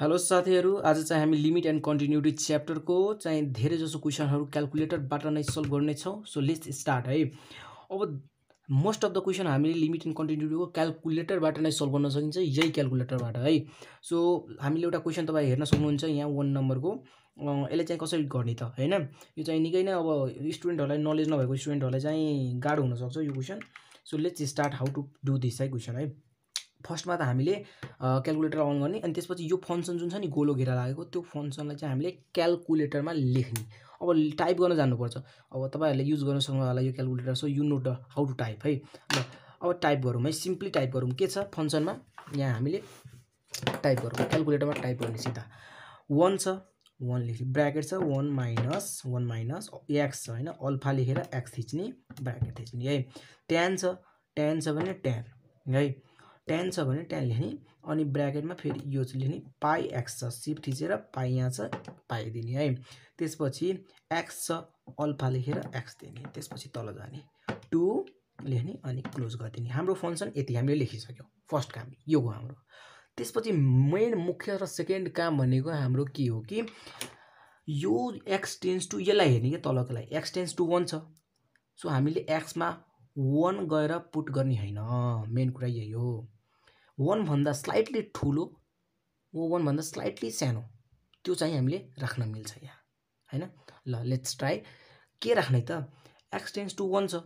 hello साथीहरू आज चाहिँ हामी लिमिट एन्ड कन्टिन्युटी च्याप्टरको चाहिँ धेरै जसो क्वेसनहरू क्यालकुलेटरबाट नै सल्भ गर्नेछौँ सो लेट्स स्टार्ट है अब मोस्ट अफ द क्वेसन हामीले लिमिट एन्ड कन्टिन्युटीको क्यालकुलेटरबाट नै सल्भ गर्न सकिन्छ यही क्यालकुलेटरबाट है सो हामीले एउटा क्वेसन तपाईँ हेर्न सक्नुहुन्छ यहाँ वान नम्बरको यसले चाहिँ कसरी गर्ने त होइन यो चाहिँ निकै नै अब स्टुडेन्टहरूलाई नलेज नभएको स्टुडेन्टहरूलाई चाहिँ गाह्रो हुनसक्छ यो question so let's start how to do this है क्वेसन है फर्स्टमा त हामीले क्यालकुलेटर अन गर्ने अनि त्यसपछि यो फङ्सन जुन छ नि गोलो घेरा लागेको त्यो फङ्सनलाई चाहिँ हामीले क्यालकुलेटरमा लेख्ने अब टाइप गर्न जानुपर्छ अब तपाईँहरूले युज गर्न सक्नु होला यो calculator so you know the how to type है ल अब टाइप गरौँ है सिम्पली टाइप गरौँ के छ फङ्सनमा यहाँ हामीले टाइप गरौँ क्यालकुलेटरमा टाइप गर्ने सिधा वान छ वान लेख्ने ब्राकेट छ one minus one minus X छ होइन अल्फा लेखेर एक्स थिच्ने ब्राकेट थिच्ने है टेन छ टेन छ भने टेन है टेन छ भने टेन लेख्ने अनि ब्राकेटमा फेरि यो चाहिँ लेख्ने पाई एक्स छ सिफ्ट थिचेर पाई यहाँ छ पाई दिने है त्यसपछि एक्स छ अल्फा लेखेर एक्स दिने त्यसपछि तल जाने टु लेख्ने अनि क्लोज गरिदिने हाम्रो फङ्सन यति हामीले लेखिसक्यौँ फर्स्ट काम यो हो हाम्रो त्यसपछि मेन मुख्य र सेकेन्ड काम भनेको हाम्रो के हो कि यो एक्स टेन्स टु यसलाई हेर्ने क्या तलको लागि एक्स टेन्स टु वान छ सो हामीले एक्समा वान गएर पुट गर्ने होइन मेन कुरा यही हो वानभन्दा स्लाइटली ठुलो वा वानभन्दा स्लाइटली सानो त्यो चाहिँ हामीले राख्न मिल्छ यहाँ होइन ल लेट्स ट्राई के राख्ने त एक्सटेन्स टु वान छ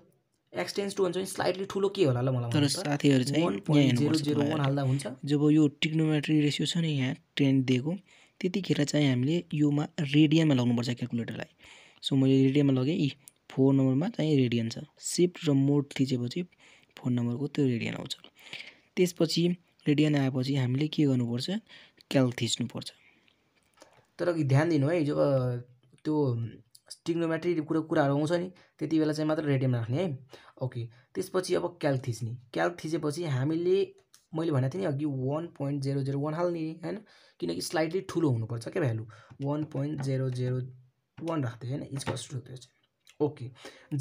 एक्सटेन्स टु टू वान भने स्लाइटली ठुलो के होला ल मलाई तर साथीहरू चाहिँ हाल्दा हुन्छ जब यो टिक्नोमेट्री रेसियो छ नि यहाँ टेन दिएको त्यतिखेर चाहिँ हामीले योमा रेडियनमा लगाउनुपर्छ क्यालकुलेटरलाई सो मैले रेडियनमा लगेँ यी फोर नम्बरमा चाहिँ रेडियन छ सिफ्ट र मोड थिचेपछि फोन नम्बरको त्यो रेडियन आउँछ त्यसपछि रेडियन आएपछि हामीले के गर्नुपर्छ क्याल थिच्नुपर्छ तर ध्यान दिनु है जब त्यो टिग्नोमेट्री कुरो कुराहरू आउँछ नि त्यति बेला चाहिँ मात्र रेडियम राख्ने है ओके त्यसपछि अब क्याल थिच्ने क्याल थिचेपछि हामीले मैले भनेको थिएँ नि अघि one point zero zero one हाल्ने होइन किनकि स्लाइडली ठुलो हुनुपर्छ क्या value one point zero zero one राख्थेँ होइन इज टु त्यो चाहिँ okay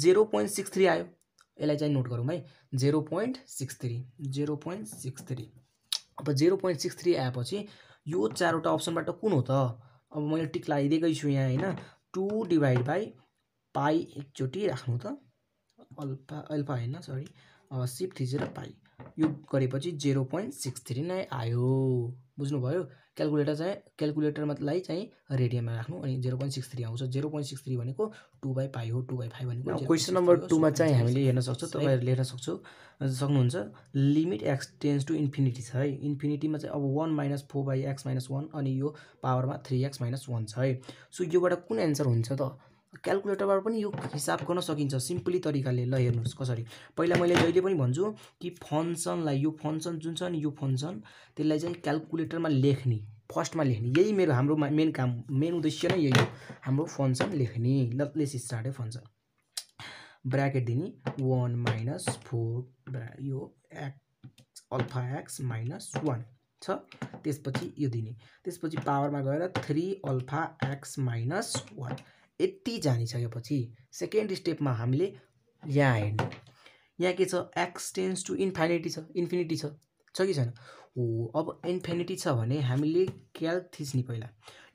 zero point six three आयो यसलाई चाहिँ नोट गरौँ है zero point six three zero point six three अब जेरो पोइन्ट सिक्स थ्री आएपछि यो चारवटा अप्सनबाट कुन हो त अब मैले टिक लगाइदिएकै छु यहाँ होइन टु डिभाइड बाई पाई एकचोटि राख्नु त अल्फा अल्फा होइन सरी सिफ्ट थिचेर पाई यो गरेपछि जेरो पोइन्ट सिक्स थ्री नै आयो बुझ्नुभयो क्यालकुलेटर चाहिँ क्यालकुलेटरलाई चाहिँ रेडियोमा राख्नु अनि जेरो पोइन्ट सिक्स थ्री आउँछ जेरो पोइन्ट सिक्स थ्री भनेको टू बाई फाइभ हो टू बाई फाइभ भनेको क्वेसन नम्बर टूमा चाहिँ हामीले हेर्न सक्छौँ तपाईँहरू लेख्न सक्छौँ सक्नुहुन्छ limit x tends to infinity छ है इन्फिनिटीमा चाहिँ अब one minus four by X minus one अनि यो पावरमा थ्री एक्स माइनस वान छ है सो योबाट कुन एन्सर हुन्छ त क्यालकुलेटरबाट पनि यो हिसाब गर्न सकिन्छ सिम्पली तरिकाले ल हेर्नुहोस् कसरी पहिला मैले जहिले पनि भन्छु कि फङ्सनलाई यो फङ्सन जुन छ नि यो फङ्सन त्यसलाई चाहिँ क्यालकुलेटरमा लेख्ने फर्स्टमा लेख्ने यही मेरो हाम्रो मेन काम मेन उद्देश्य नै यही हो हाम्रो फङ्सन लेख्ने ल लेस स्टार्ट है फङ्सन ब्राकेट दिने वान माइनस फोर यो X alpha X minus one छ त्यसपछि यो दिने त्यसपछि पावरमा गएर three alpha X minus one यति जानिसकेपछि सेकेन्ड स्टेपमा हामीले यहाँ हेर्ने यहाँ के छ एक्स टेन्स टु इन्फाइनिटी छ इन्फिनिटी छ छ कि छैन हो अब इन्फिनिटी छ भने हामीले क्याल थिच्ने पहिला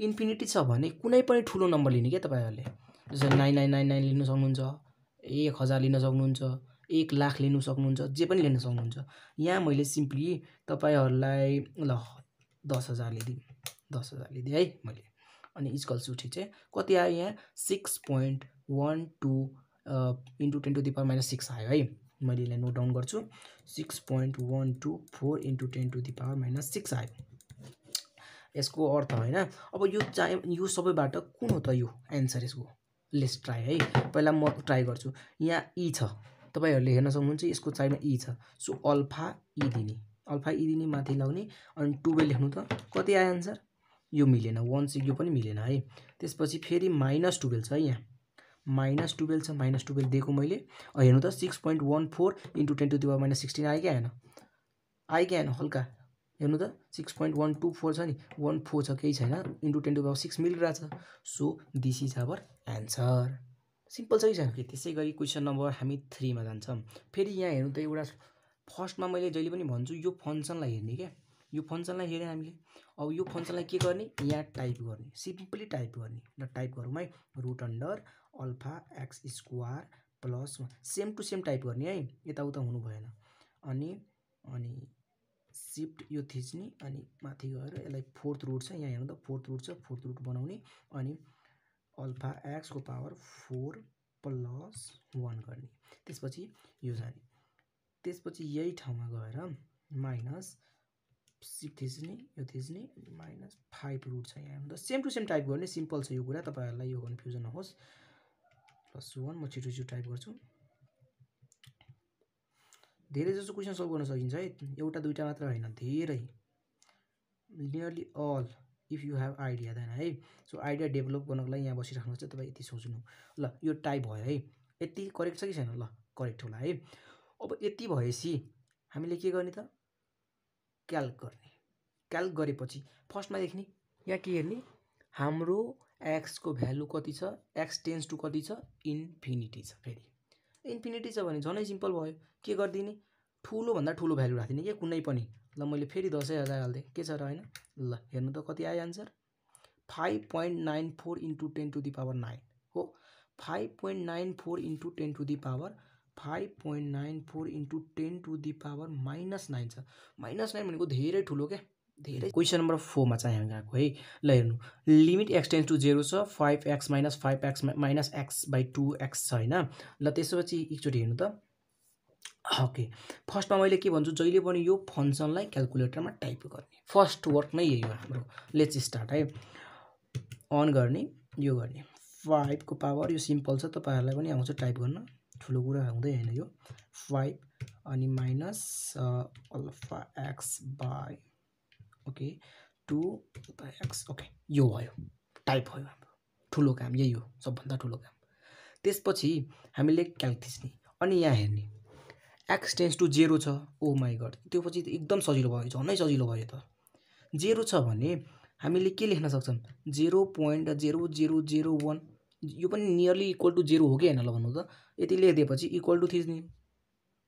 इन्फिनिटी छ भने कुनै पनि ठुलो नम्बर लिने क्या तपाईँहरूले जस्तै नाइन नाइन नाइन नाइन लिनु सक्नुहुन्छ एक हजार लिन सक्नुहुन्छ एक लाख लिनु सक्नुहुन्छ जे पनि लिन सक्नुहुन्छ यहाँ मैले सिम्पली तपाईँहरूलाई ल दस हजार लिदिएँ दस हजार लिदिएँ है मैले अनि इजकल्स सुठी ठिक चाहिँ कति आयो यहाँ six point one two into ten to the power minus six आयो है मैले यसलाई नोट डाउन गर्छु six point one two four into ten to the power minus six आयो यसको अर्थ होइन अब यो चाहे यो सबैबाट कुन हो त यो एन्सर यसको लेस ट्राई है पहिला म ट्राई गर्छु यहाँ इ e छ तपाईँहरूले हेर्न सक्नुहुन्छ यसको साइडमा इ e छ सो अल्फा इ e दिने अल्फा इ दिने माथि लगाउने अनि टुवेल्भ लेख्नु त कति आयो एन्सर यो मिलेन वान चाहिँ यो पनि मिलेन है त्यसपछि फेरि माइनस टुवेल्भ छ है यहाँ माइनस टुवेल्भ छ माइनस टुवेल्भ दिएको मैले हेर्नु त six point one four into ten to दिवा माइनस सिक्सटिन आयो क्या होइन आयो हल्का हेर्नु त six point one two four छ नि वान फोर छ केही छैन इन्टु टेन टु दिवा सिक्स मिलिरहेछ so this is our answer simple छ कि छैन कि त्यसै गरी क्वेसन नम्बर हामी थ्रीमा जान्छौँ फेरि यहाँ हेर्नु त एउटा फर्स्टमा मैले जहिले पनि भन्छु यो फङ्सनलाई हेर्ने क्या यो फङ्सनलाई हेऱ्यौँ हामीले अब यो फङ्सनलाई के गर्ने यहाँ टाइप गर्ने सिम्पली टाइप गर्ने ल टाइप गरौँ है root under alpha x square plus same to same type गर्ने है यताउता हुनु भएन अनि अनि सिफ्ट यो थिच्ने अनि माथि गएर यसलाई फोर्थ रुट छ यहाँ हेर्नु त फोर्थ रुट छ फोर्थ रुट बनाउने अनि अल्फा एक्सको पावर फोर प्लस वान गर्ने त्यसपछि यो जाने त्यसपछि यही ठाउँमा गएर माइनस सिक्स थिच्ने यो थिच्ने अनि माइनस फाइभ रुट छ यहाँ अन्त सेम टु सेम टाइप गर्ने सिम्पल छ यो कुरा तपाईँहरूलाई यो कन्फ्युजन नहोस् प्लस वान म छिटो छिटो टाइप गर्छु धेरै जसो क्वेसन सल्भ गर्न सकिन्छ है एउटा दुइटा मात्र होइन धेरै nearly all if you have idea then है सो आइडिया डेभलप गर्नको लागि यहाँ बसिराख्नु चाहिँ तपाईँ यति सोच्नु ल यो टाइप भयो है यति करेक्ट छ कि छैन ल करेक्ट होला है अब यति भएपछि हामीले के गर्ने त क्याल गर्ने क्याल गरेपछि फर्स्टमा देख्ने यहाँ के हेर्ने हाम्रो एक्सको भ्यालु कति छ एक्स टेन्स टु कति छ इन्फिनिटी छ फेरि इन्फिनिटी छ भने झनै सिम्पल भयो के गरिदिने ठुलोभन्दा ठुलो भ्यालु राखिदिने क्या कुनै पनि ल मैले फेरि दसैँ हजार हालिदिएँ के छ र होइन ल हेर्नु त कति आयो answer five point nine four into ten to the power nine हो five point nine four into ten to the power five point nine four into ten to the power minus nine छ minus nine भनेको धेरै ठुलो क्या धेरै question number फोरमा चाहिँ हामी गएको है ल हेर्नु लिमिट एक्सटेन्स टु जेरो छ five x minus five x minus x by two x छ होइन ल त्यसपछि एकचोटि हेर्नु त ओके फर्स्टमा मैले के भन्छु जहिले पनि यो फङ्सनलाई क्यालकुलेटरमा टाइप गर्ने फर्स्ट वर्क नै यही हो हाम्रो लेट्स स्टार्ट है अन गर्ने यो गर्ने फाइभको पावर यो सिम्पल छ तपाईँहरूलाई पनि आउँछ टाइप गर्न ठुलो कुरा हुँदै होइन यो फाइभ अनि minus alpha x by okay to alpha x okay यो भयो टाइप भयो हाम्रो ठुलो काम यही हो सबभन्दा ठुलो काम त्यसपछि हामीले क्याल्क थिच्ने अनि यहाँ हेर्ने एक्स टेन्स टु जेरो छ ओ oh माई गड त्यो पछि एकदम सजिलो भयो झनै सजिलो भयो त जेरो छ भने हामीले के लेख्न सक्छौँ zero point zero zero zero one यो पनि नियरली इक्वल टु जेरो हो कि होइन ल भन्नु त यति लेखिदिएपछि इक्वल टु थिच्ने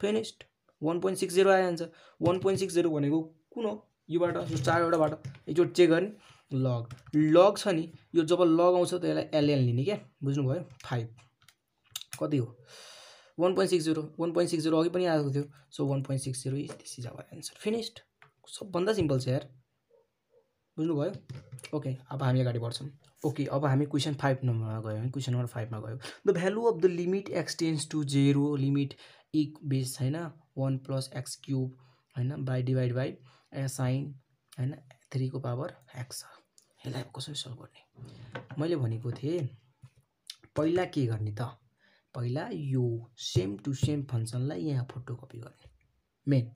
finished one point six zero आइहाल्छ वान पोइन्ट सिक्स जेरो भनेको कुन हो योबाट यो चारवटाबाट एकचोटि चेक गर्ने लग लग छ नि यो जब लग आउँछ यसलाई एलएन लिने क्या बुझ्नुभयो फाइभ कति हो one point six zero one point six zero अघि पनि आएको थियो so one point six zero is this is answer finished सबभन्दा सिम्पल छ यार बुझ्नुभयो ओके अब हामी अगाडि बढ्छौँ ओके अब हामी क्वेसन फाइभ नम्बरमा गयौँ क्वेसन नम्बर फाइभमा गयौँ the value of the limit x tends to zero limit एक बेस होइन वान प्लस एक्स क्युब होइन बाई डिभाइड बाई साइन होइन थ्रीको पावर एक्स यसलाई कसरी सल्भ गर्ने मैले भनेको थिएँ पहिला के गर्ने त पहिला यो सेम टु सेम फङ्सनलाई यहाँ फोटो कपी गर्ने मेन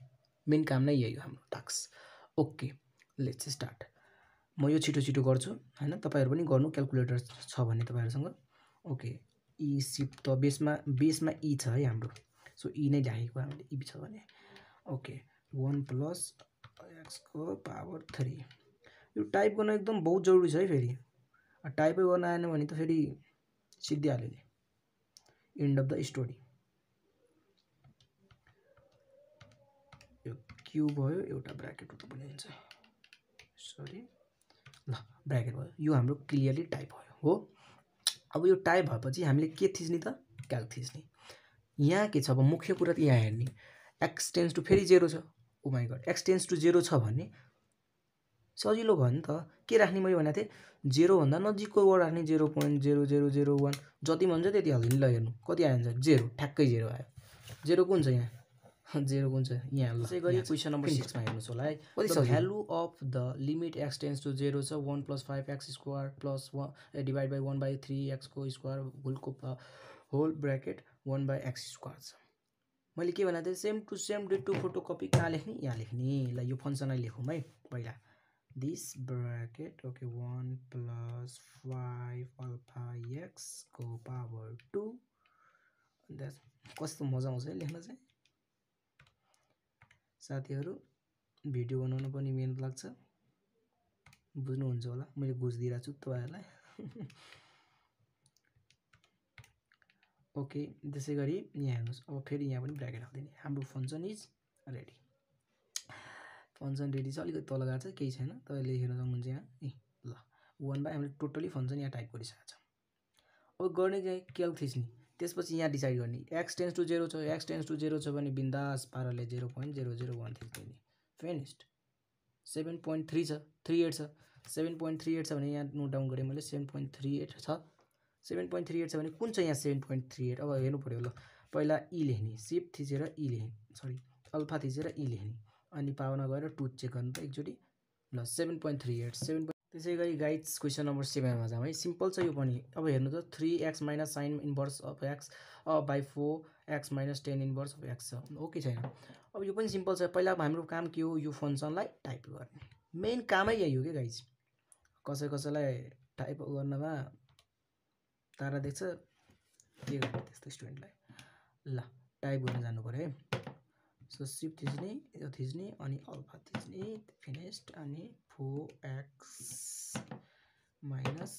मेन काम नै यही हो हाम्रो टास्क ओके लेट्स स्टार्ट म यो छिटो छिटो गर्छु होइन तपाईँहरू पनि गर्नु क्यालकुलेटर छ भने तपाईँहरूसँग ओके इ e सिप त बेसमा बेसमा इ e छ है हाम्रो सो ई e नै लेखेको हामीले इ छ भने ओके वान प्लस एक्सको पावर थ्री यो टाइप गर्न एकदम बहुत जरुरी छ है फेरि टाइपै गर्न आएन भने त फेरि सिद्धिहाल्यो नि एन्ड अफ द स्टोरी यो क्यु भयो एउटा ब्राकेटहरू पनि हुन्छ सरी ल ब्राकेट भयो यो हाम्रो क्लियरली टाइप भयो हो अब यो टाइप भएपछि हामीले के थिच्ने त क्याल्क थिच्ने यहाँ के छ अब मुख्य कुरा त यहाँ हेर्ने एक्सटेन्स टु फेरि जेरो छ oh oh my god x tends to zero छ भने सजिलो भयो नि त के राख्ने मैले भनेको थिएँ जेरोभन्दा नजिकको वर्ड राख्ने zero point zero zero zero one जति भन्छ त्यति हाल्दिने ल हेर्नु कति आयो भने जेरो ठ्याक्कै जेरो आयो जेरो कुन छ यहाँ जेरो कुन छ यहाँ त्यसै गरी क्वेसन नम्बर सिक्समा हेर्नुहोस् होला है value of the limit x tends to zero छ one plus five x square plus one divide by one by three एक्सको स्क्वायर होलको whole bracket one by x square छ मैले के भनेको थिएँ सेम टु सेम डे टु फोटो कपी कहाँ लेख्ने यहाँ लेख्ने ल यो फङ्सनलाई लेखौँ है पहिला this bracket okay one plus five alpha एक्सको पावर टू द्याट कस्तो मजा आउँछ है लेख्न चाहिँ साथीहरू भिडियो बनाउनु पनि मिहिनेत लाग्छ बुझ्नुहुन्छ होला मैले घुस दिइरहेको छु तपाईँहरूलाई ओके त्यसै गरी यहाँ हेर्नुहोस् अब फेरि यहाँ पनि ब्राकेट हालिदिने हाम्रो function is ready function ready छ अलिकति तल गएको छ केही छैन तपाईँले हेर्न सक्नुहुन्छ यहाँ ए ल वान बाई हामीले टोटली फङ्सन यहाँ टाइप गरिसकेको छ अब गर्ने चाहिँ नि त्यसपछि यहाँ डिसाइड गर्ने एक्स टेन्स टु जेरो छ एक्स टेन्स टू जेरो छ भने बिन्दास पाराले zero point zero zero one three दिने फेनिस्ट सेभेन पोइन्ट थ्री छ थ्री एट छ सेभेन पोइन्ट थ्री एट छ भने यहाँ नोट डाउन गरेँ मैले सेभेन पोइन्ट थ्री एट छ सेभेन पोइन्ट थ्री एट छ भने कुन छ यहाँ सेभेन पोइन्ट थ्री एट अब हेर्नु पऱ्यो ल पहिला इ e लेख्ने सिप थिचेर इ e लेख्ने सरी अल्फा थिचेर इ e लेख्ने अनि पावरमा गएर टु चेक गर्नु त एकचोटि ल seven point three eight seven त्यसै गरी गाइड्स क्वेसन नम्बर सेभेनमा जाउँ है सिम्पल छ यो पनि अब हेर्नु त three x minus sine inverse of x by four x minus tan inverse of x छ ओके छैन अब यो पनि सिम्पल छ पहिला हाम्रो काम के हो यो फङ्सनलाई टाइप गर्ने मेन कामै यही हो कि गाइज कसै कसैलाई टाइप गर्नमा तारा देख्छ के गर्ने त्यस्तो स्टुडेन्टलाई ल टाइप गर्न जानु पऱ्यो है सो सिप थिच्ने यो थिच्ने अनि अल्फा थिच्ने फिनिस्ड अनि फोर एक्स माइनस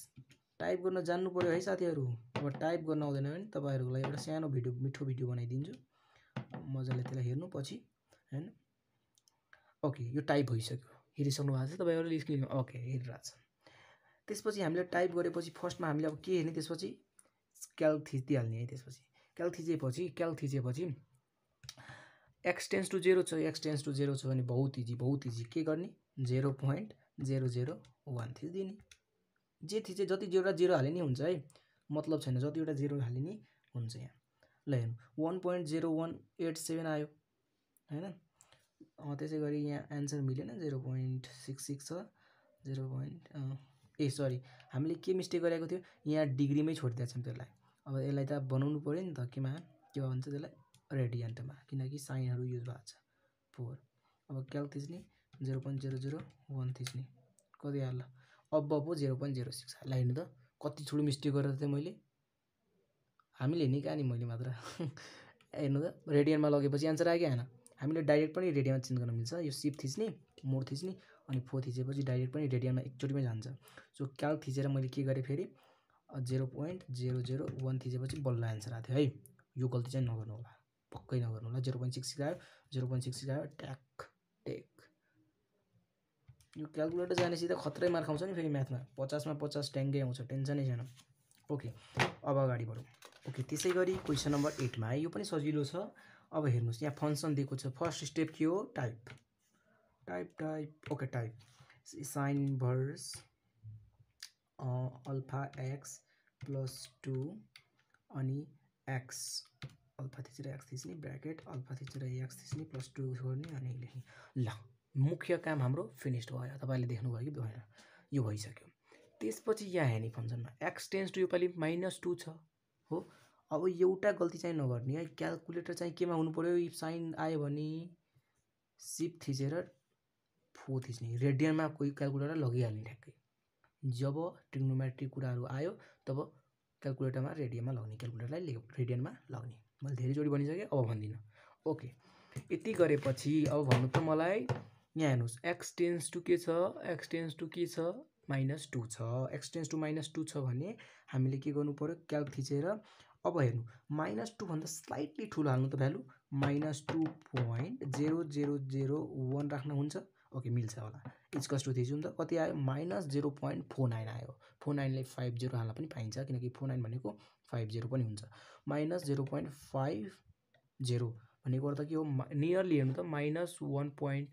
टाइप गर्न जान्नु पऱ्यो है साथीहरू अब टाइप गर्न आउँदैन भने तपाईँहरूको लागि एउटा सानो भिडियो मिठो भिडियो बनाइदिन्छु मजाले त्यसलाई हेर्नु पछि होइन ओके यो टाइप भइसक्यो हेरिसक्नु भएको छ तपाईँहरूले स्क्रिन ओके हेरिरहेको छ त्यसपछि हामीले टाइप गरेपछि फर्स्टमा हामीले अब के हेर्ने त्यसपछि क्याल थिचिहाल्ने है त्यसपछि क्याल थिचेपछि क्याल थिचेपछि एक्स टेन्स टु जेरो छ एक्स टेन्स टु जेरो छ भने बहुत इजी बहुत इजी के गर्ने zero point zero zero one three दिने जे थी चाहिँ जति जेरो जेरो हाले नि हुन्छ है मतलब छैन जतिवटा जेरो हाले नि हुन्छ यहाँ ल हेर्नु one point zero one eight seven आयो होइन त्यसै गरी यहाँ एन्सर मिलेन जेरो पोइन्ट सिक्स सिक्स छ जेरो पोइन्ट ए सरी हामीले के मिस्टेक गरेको थियो यहाँ डिग्रीमै छोडिदिएको छौँ त्यसलाई अब यसलाई त बनाउनु पऱ्यो नि त केमा के भन्छ त्यसलाई रेडियन्टमा किनकि साइनहरू युज भएको छ फोर अब क्याल थिच्ने zero point zero zero one थिच्ने कति हाल्ला अब पो जेरो पोइन्ट जेरो सिक्स हाल्ला हेर्नु त कति छोडो मिस्टेक गरेर थिएँ मैले हामीले नि कहाँ नि मैले मात्र हेर्नु त रेडियनमा लगेपछि एन्सर आयो कि आएन हामीले डाइरेक्ट पनि रेडियनमा चेन्ज गर्न मिल्छ यो सिप थिच्ने मोड थिच्ने अनि फोर थिचेपछि डाइरेक्ट पनि रेडियनमा एकचोटिमै जान्छ सो क्याल थिचेर मैले के गरेँ फेरि zero point zero zero one थिचेपछि बल्ल एन्सर आएको थियो है यो गल्ती चाहिँ नगर्नु होला पक्कै नगर्नु होला जिरो पोइन्ट सिक्स सिकायो जिरो पोइन्ट सिक्स सिकायो ट्याक टेक यो क्यालकुलेटर जाने सिधा खत्रै मार्क आउँछ नि फेरि म्याथमा पचासमा पचास ट्याङ्कै आउँछ टेन्सनै छैन ओके अब अगाडि बढौँ ओके त्यसै गरी क्वेसन नम्बर एटमा है यो पनि सजिलो छ अब हेर्नुहोस् यहाँ फङ्सन दिएको छ फर्स्ट स्टेप के हो type type type okay type sine भर्स अल्फा एक्स प्लस टू अनि एक्स अल्फा थिचेर एक्स थिच्ने ब्राकेट अल्फा थिचेर एक्स थिच्ने प्लस टू गर्ने अनि लेख्ने ल मुख्य काम हाम्रो फिनिस्ड भयो तपाईँले देख्नुभयो कि भएन यो भइसक्यो त्यसपछि यहाँ हेर्ने फङ्सनमा एक्स टेन्स टू योपालि माइनस टू छ हो अब एउटा गल्ती चाहिँ नगर्ने है क्यालकुलेटर चाहिँ केमा हुनु पऱ्यो इफ साइन आयो भने सिप थिचेर फो थिच्ने रेडियनमा कोही क्यालकुलेटर लगिहाल्ने ठ्याक्कै जब ट्रिग्नोमेट्रिक कुराहरू आयो तब क्यालकुलेटरमा रेडियनमा लग्ने क्यालकुलेटरलाई रेडियनमा लग्ने मैले धेरैचोटि भनिसकेँ अब भन्दिनँ ओके यति गरेपछि अब भन्नु त मलाई यहाँ हेर्नुहोस् एक्सटेन्स टू के छ एक्सटेन्स टु टू के छ माइनस टू छ extends to two minus two छ भने हामीले के गर्नु पऱ्यो क्याल्क थिचेर अब हेर्नु माइनस टूभन्दा स्लाइटली ठुलो हाल्नु त value minus two point zero zero zero one राख्न हुन्छ ओके मिल्छ होला इजकस टु थिच्यौँ त कति आयो minus zero point four nine आयो फोर नाइनलाई फाइभ जिरो हाल्न पनि पाइन्छ किनकि फोर नाइन भनेको फाइभ जिरो पनि हुन्छ minus zero point five zero भनेको अर्थ के हो नियरली हेर्नु त माइनस वान पोइन्ट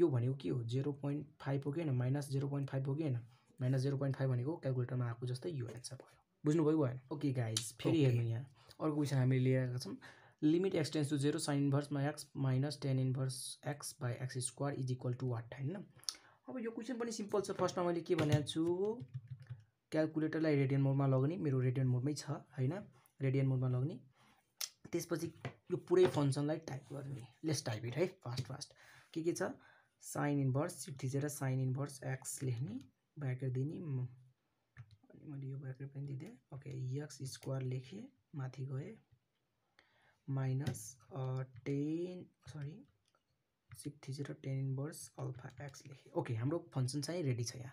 यो भनेको के हो जिरो पोइन्ट फाइभ हो कि होइन माइनस जिरो पोइन्ट फाइभ हो कि होइन माइनस जिरो पोइन्ट फाइभ भनेको क्यालकुलेटरमा आएको जस्तै यो एन्सर भयो बुझ्नुभयो भएन ओके गाइज फेरि हेर्नु यहाँ अर्को क्वेसन हामीले लिएर छौँ limit x tends to zero sine इन्भर्समा x minus tan inverse x by x square is equal to what होइन अब यो क्वेसन पनि सिम्पल छ फर्स्टमा मैले के भनेको छु क्यालकुलेटरलाई रेडियन मोडमा लग्ने मेरो रेडियन मोडमै छ होइन रेडियन मोडमा लग्ने त्यसपछि यो पुरै फङ्सनलाई टाइप गर्ने लेस टाइप इट है फास्ट फास्ट के के छ साइन इन्भर्स थिचेर साइन इन्भर्स एक्स लेख्ने ब्याकेट दिने अनि मैले यो ब्याकेट पनि दिदिएँ ओके यक्स स्क्वायर लेखेँ माथि गएँ minus tan sorry six zero tan inverse alpha x लेखेँ ओके हाम्रो फङ्सन चाहिँ रेडी छ यहाँ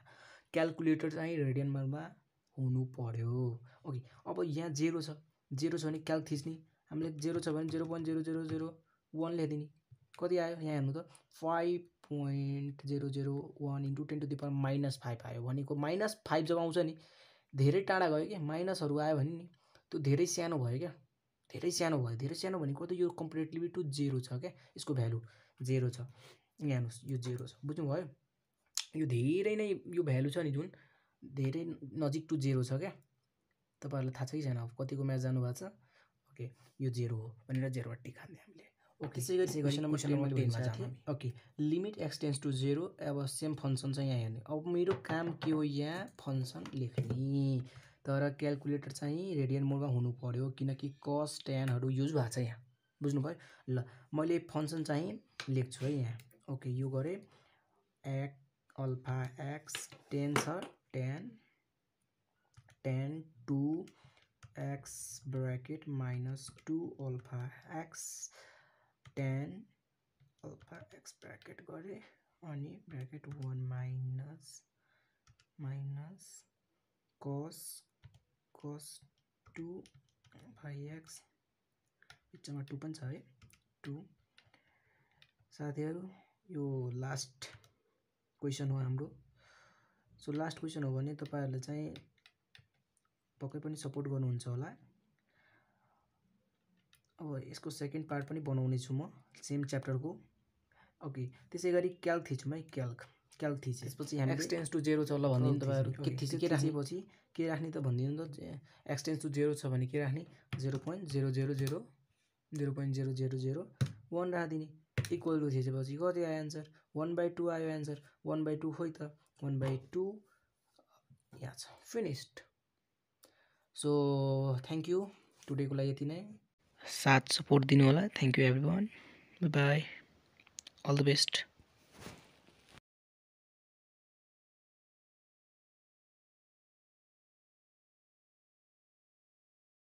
क्यालकुलेटर चाहिँ रेडियन मार्कमा हुनु पऱ्यो ओके अब यहाँ जेरो छ जेरो छ भने क्याल थिच्ने हामीले जेरो छ भने zero point zero zero zero one ल्याइदिने कति आयो यहाँ हेर्नु त five point zero zero one into ten to the power minus five आयो भनेको माइनस फाइभ जब आउँछ नि धेरै टाढा गयो क्या माइनसहरू आयो भने नि त्यो धेरै सानो भयो क्या धेरै सानो भयो धेरै सानो भनेको त यो कम्पेरिटिभली टु जेरो छ क्या यसको भ्यालु जेरो छ यहाँ हेर्नुहोस् यो जेरो छ बुझ्नुभयो यो धेरै नै यो भ्यालु छ नि जुन धेरै नजिक टु जेरो छ क्या तपाईँहरूलाई थाहा छ कि छैन अब कतिको म्याच जानुभएको छ ओके यो जेरो हो भनेर जेरो टी खाने हामीले ओके त्यसै गरी क्वेसन नम्बर जानु okay limit x tends to zero अब सेम फङ्सन छ यहाँ हेर्ने अब मेरो काम के हो यहाँ फङ्सन लेख्ने तर क्यालकुलेटर चाहिँ रेडियन मोडमा हुनु पऱ्यो किनकि कस ट्यानहरू युज भएको छ यहाँ बुझ्नुभयो ल मैले फङ्सन चाहिँ लेख्छु है यहाँ ओके यो गरेँ एक् अल्फा एक्स टेन छ tan tan two x bracket minus two alpha x tan alpha x bracket गरेँ अनि bracket one minus minus cos कस टु भाइ एक्स बिचमा टु पनि छ है टु साथीहरू यो लास्ट क्वेसन हो हाम्रो सो लास्ट क्वेसन हो भने तपाईँहरूले चाहिँ पक्कै पनि सपोर्ट गर्नुहुन्छ होला अब यसको सेकेन्ड पार्ट पनि बनाउने छु म सेम च्याप्टरको ओके त्यसै गरी क्याल्क थिचौँ है क्याल्क क्याल्क थिच त्यसपछि हामी एक्सटेन्स टु जेरो छ ल भनिदिनु तपाईँहरू के थिच के राखेपछि के राख्ने त भनिदिनु त एक्सटेन्स टु जेरो छ भने के राख्ने zero point zero zero zero zero point zero zero zero one राखिदिने इक्वल टु थिचेपछि कति आयो एन्सर वान बाई टू आयो एन्सर वान बाई टू खोइ त वान बाई टू यहाँ छ फिनिस्ड सो थ्याङ्क यू टुडेको लागि यति नै साथ सपोर्ट दिनु होला thank you everyone bye all the best